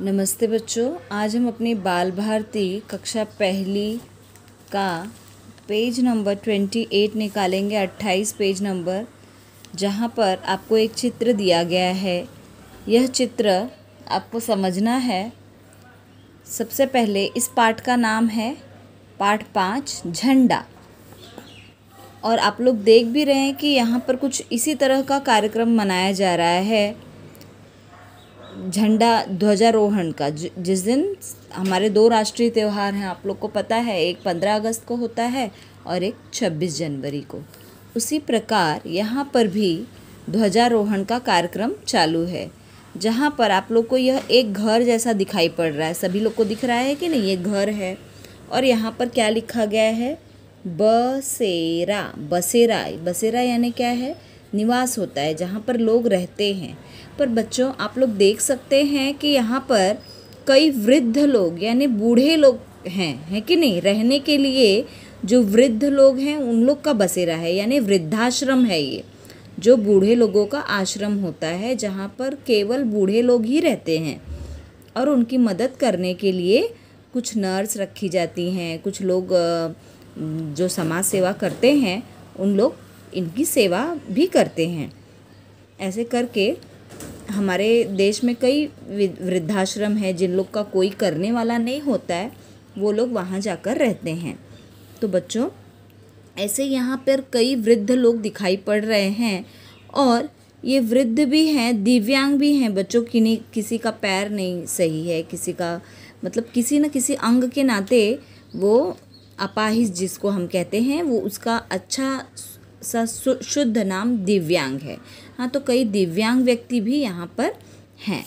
नमस्ते बच्चों आज हम अपनी बाल भारती कक्षा पहली का पेज नंबर ट्वेंटी एट निकालेंगे अट्ठाईस पेज नंबर जहाँ पर आपको एक चित्र दिया गया है यह चित्र आपको समझना है सबसे पहले इस पाठ का नाम है पाठ पाँच झंडा और आप लोग देख भी रहे हैं कि यहाँ पर कुछ इसी तरह का कार्यक्रम मनाया जा रहा है झंडा ध्वजारोहण का जिस दिन हमारे दो राष्ट्रीय त्यौहार हैं आप लोग को पता है एक पंद्रह अगस्त को होता है और एक छब्बीस जनवरी को उसी प्रकार यहाँ पर भी ध्वजारोहण का कार्यक्रम चालू है जहाँ पर आप लोग को यह एक घर जैसा दिखाई पड़ रहा है सभी लोग को दिख रहा है कि नहीं ये घर है और यहाँ पर क्या लिखा गया है बसेरा बसेरा बसेरा यानी क्या है निवास होता है जहाँ पर लोग रहते हैं पर बच्चों आप लोग देख सकते हैं कि यहाँ पर कई वृद्ध लोग यानी बूढ़े लोग हैं है कि नहीं रहने के लिए जो वृद्ध लोग हैं उन लोग का बसेरा है यानी वृद्धाश्रम है ये जो बूढ़े लोगों का आश्रम होता है जहाँ पर केवल बूढ़े लोग ही रहते हैं और उनकी मदद करने के लिए कुछ नर्स रखी जाती हैं कुछ लोग जो समाज सेवा करते हैं उन लोग इनकी सेवा भी करते हैं ऐसे करके हमारे देश में कई वृद्धाश्रम है जिन लोग का कोई करने वाला नहीं होता है वो लोग वहाँ जाकर रहते हैं तो बच्चों ऐसे यहाँ पर कई वृद्ध लोग दिखाई पड़ रहे हैं और ये वृद्ध भी हैं दिव्यांग भी हैं बच्चों की नहीं किसी का पैर नहीं सही है किसी का मतलब किसी न किसी अंग के नाते वो अपाहिज जिसको हम कहते हैं वो उसका अच्छा सा शुद्ध नाम दिव्यांग है हाँ तो कई दिव्यांग व्यक्ति भी यहाँ पर हैं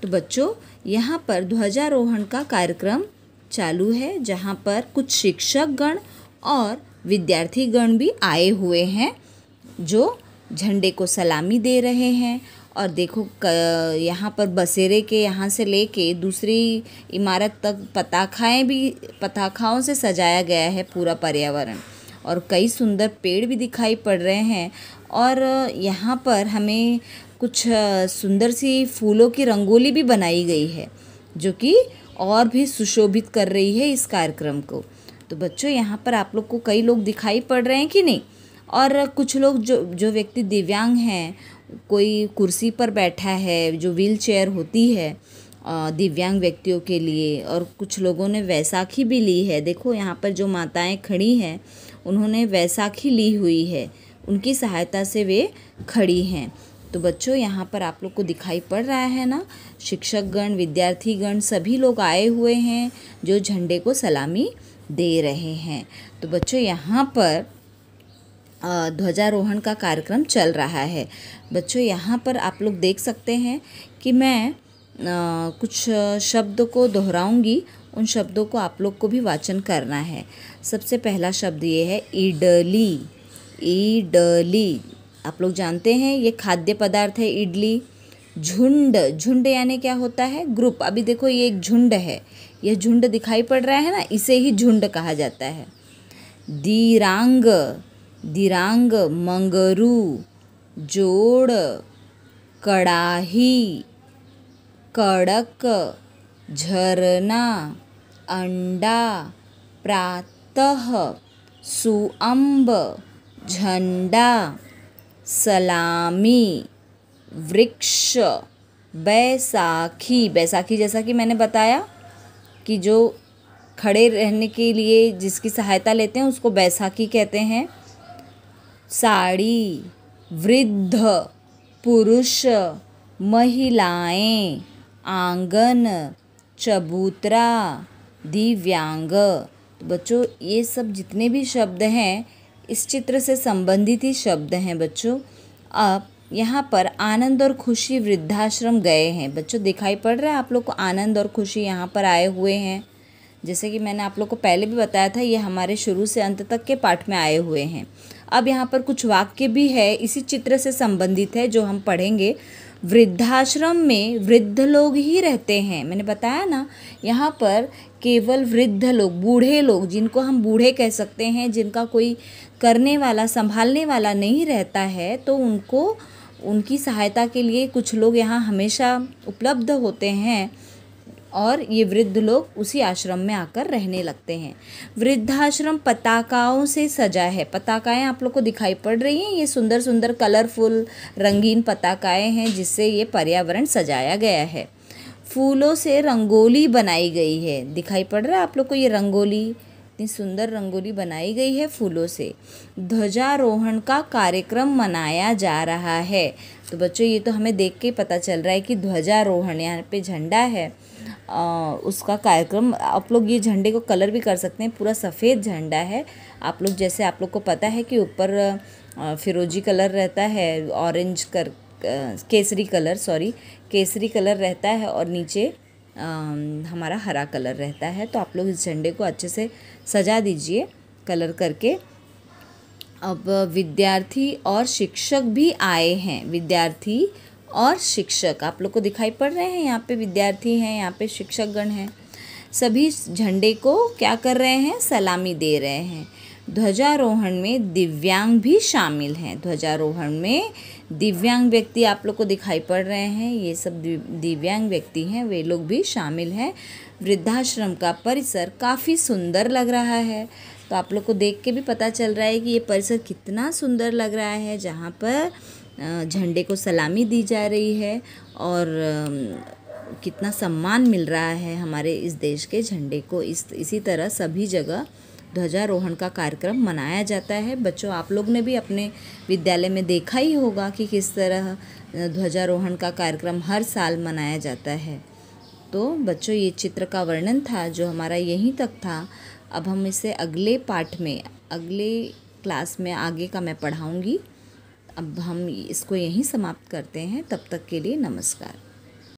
तो बच्चों यहाँ पर ध्वजारोहण का कार्यक्रम चालू है जहाँ पर कुछ शिक्षक गण और विद्यार्थी गण भी आए हुए हैं जो झंडे को सलामी दे रहे हैं और देखो यहाँ पर बसेरे के यहाँ से लेके दूसरी इमारत तक पताखाएँ भी पताखाओं से सजाया गया है पूरा पर्यावरण और कई सुंदर पेड़ भी दिखाई पड़ रहे हैं और यहाँ पर हमें कुछ सुंदर सी फूलों की रंगोली भी बनाई गई है जो कि और भी सुशोभित कर रही है इस कार्यक्रम को तो बच्चों यहाँ पर आप लोग को कई लोग दिखाई पड़ रहे हैं कि नहीं और कुछ लोग जो जो व्यक्ति दिव्यांग हैं कोई कुर्सी पर बैठा है जो व्हील चेयर होती है दिव्यांग व्यक्तियों के लिए और कुछ लोगों ने वैसाखी भी ली है देखो यहाँ पर जो माताएं खड़ी हैं उन्होंने वैसाखी ली हुई है उनकी सहायता से वे खड़ी हैं तो बच्चों यहाँ पर आप लोग को दिखाई पड़ रहा है ना शिक्षकगण विद्यार्थीगण सभी लोग आए हुए हैं जो झंडे को सलामी दे रहे हैं तो बच्चों यहाँ पर ध्वजारोहण का कार्यक्रम चल रहा है बच्चों यहाँ पर आप लोग देख सकते हैं कि मैं कुछ शब्द को दोहराऊंगी उन शब्दों को आप लोग को भी वाचन करना है सबसे पहला शब्द ये है इडली इडली आप लोग जानते हैं ये खाद्य पदार्थ है इडली झुंड झुंड यानी क्या होता है ग्रुप अभी देखो ये एक झुंड है यह झुंड दिखाई पड़ रहा है ना इसे ही झुंड कहा जाता है दीरांग दीरांग मंगरू जोड़ कड़ाही कड़क झरना अंडा प्रातः सुअंब झंडा सलामी वृक्ष बैसाखी बैसाखी जैसा कि मैंने बताया कि जो खड़े रहने के लिए जिसकी सहायता लेते हैं उसको बैसाखी कहते हैं साड़ी वृद्ध पुरुष महिलाएं आंगन चबूतरा दिव्यांग तो बच्चों ये सब जितने भी शब्द हैं इस चित्र से संबंधित ही शब्द हैं बच्चों अब यहाँ पर आनंद और खुशी वृद्धाश्रम गए हैं बच्चों दिखाई पड़ रहा है आप लोग को आनंद और खुशी यहाँ पर आए हुए हैं जैसे कि मैंने आप लोग को पहले भी बताया था ये हमारे शुरू से अंत तक के पाठ में आए हुए हैं अब यहाँ पर कुछ वाक्य भी है इसी चित्र से संबंधित है जो हम पढ़ेंगे वृद्धाश्रम में वृद्ध लोग ही रहते हैं मैंने बताया ना यहाँ पर केवल वृद्ध लोग बूढ़े लोग जिनको हम बूढ़े कह सकते हैं जिनका कोई करने वाला संभालने वाला नहीं रहता है तो उनको उनकी सहायता के लिए कुछ लोग यहाँ हमेशा उपलब्ध होते हैं और ये वृद्ध लोग उसी आश्रम में आकर रहने लगते हैं वृद्धाश्रम पताकाओं से सजा है पताकाएं आप लोग को दिखाई पड़ रही हैं ये सुंदर सुंदर कलरफुल रंगीन पताकाएं हैं जिससे ये पर्यावरण सजाया गया है फूलों से रंगोली बनाई गई है दिखाई पड़ रहा है आप लोग को ये रंगोली इतनी सुंदर रंगोली बनाई गई है फूलों से ध्वजारोहण का कार्यक्रम मनाया जा रहा है तो बच्चों ये तो हमें देख के पता चल रहा है कि ध्वजारोहण यहाँ पे झंडा है आ, उसका कार्यक्रम आप लोग ये झंडे को कलर भी कर सकते हैं पूरा सफ़ेद झंडा है आप लोग जैसे आप लोग को पता है कि ऊपर फिरोजी कलर रहता है ऑरेंज कर केसरी कलर सॉरी केसरी कलर रहता है और नीचे आ, हमारा हरा कलर रहता है तो आप लोग इस झंडे को अच्छे से सजा दीजिए कलर करके अब विद्यार्थी और शिक्षक भी आए हैं विद्यार्थी और शिक्षक आप लोग को दिखाई पड़ रहे हैं यहाँ पे विद्यार्थी हैं यहाँ पे शिक्षकगण हैं सभी झंडे को क्या कर रहे हैं सलामी दे रहे हैं ध्वजारोहण में दिव्यांग भी शामिल हैं ध्वजारोहण में दिव्यांग व्यक्ति आप लोग को दिखाई पड़ रहे हैं ये सब दिव्यांग व्यक्ति हैं वे लोग भी शामिल हैं वृद्धाश्रम का परिसर काफ़ी सुंदर लग रहा है तो आप लोग को देख के भी पता चल रहा है कि ये परिसर कितना सुंदर लग रहा है जहाँ पर झंडे को सलामी दी जा रही है और कितना सम्मान मिल रहा है हमारे इस देश के झंडे को इस इसी तरह सभी जगह ध्वजारोहण का कार्यक्रम मनाया जाता है बच्चों आप लोग ने भी अपने विद्यालय में देखा ही होगा कि किस तरह ध्वजारोहण का कार्यक्रम हर साल मनाया जाता है तो बच्चों ये चित्र का वर्णन था जो हमारा यहीं तक था अब हम इसे अगले पाठ में अगले क्लास में आगे का मैं पढ़ाऊँगी अब हम इसको यहीं समाप्त करते हैं तब तक के लिए नमस्कार